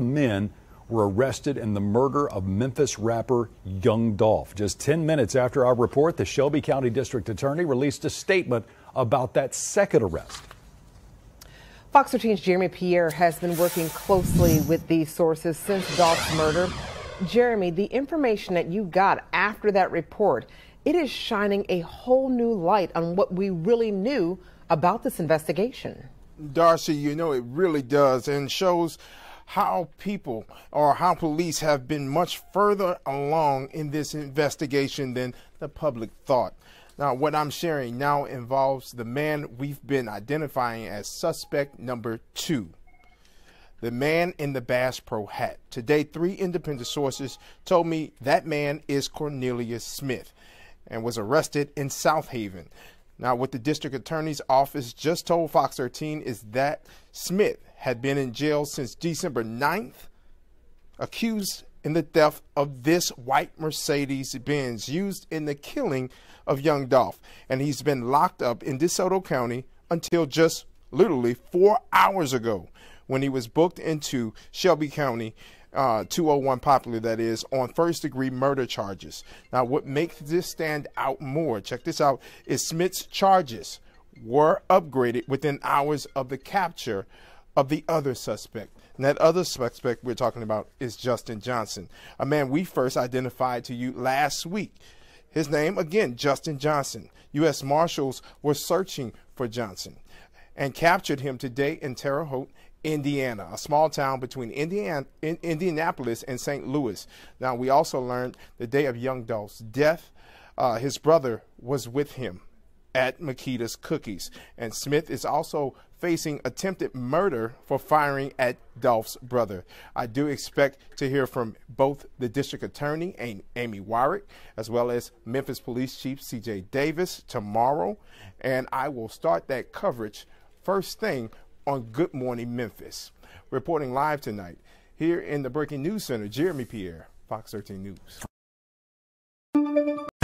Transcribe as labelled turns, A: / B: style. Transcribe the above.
A: men were arrested in the murder of Memphis rapper Young Dolph. Just 10 minutes after our report, the Shelby County District Attorney released a statement about that second arrest. Fox 13's Jeremy Pierre has been working closely with these sources since Dolph's murder. Jeremy, the information that you got after that report, it is shining a whole new light
B: on what we really knew about this investigation. Darcy, you know it really does and shows how people or how police have been much further along in this investigation than the public thought. Now, what I'm sharing now involves the man we've been identifying as suspect number two the man in the Bass Pro hat. Today, three independent sources told me that man is Cornelius Smith and was arrested in South Haven. Now, what the district attorney's office just told Fox 13 is that Smith had been in jail since December 9th, accused in the theft of this white Mercedes Benz used in the killing of young Dolph. And he's been locked up in DeSoto County until just literally four hours ago when he was booked into Shelby County uh, 201 Popular, that is, on first degree murder charges. Now, what makes this stand out more, check this out, is Smith's charges were upgraded within hours of the capture of the other suspect. And that other suspect we're talking about is Justin Johnson, a man we first identified to you last week. His name, again, Justin Johnson. U.S. Marshals were searching for Johnson and captured him today in Terre Haute Indiana, a small town between Indiana, in, Indianapolis and St. Louis. Now, we also learned the day of young Dolph's death, uh, his brother was with him at Makita's Cookies. And Smith is also facing attempted murder for firing at Dolph's brother. I do expect to hear from both the district attorney, Amy Warwick, as well as Memphis Police Chief CJ Davis tomorrow. And I will start that coverage first thing on Good Morning Memphis. Reporting live tonight, here in the Breaking News Center, Jeremy Pierre, Fox 13 News.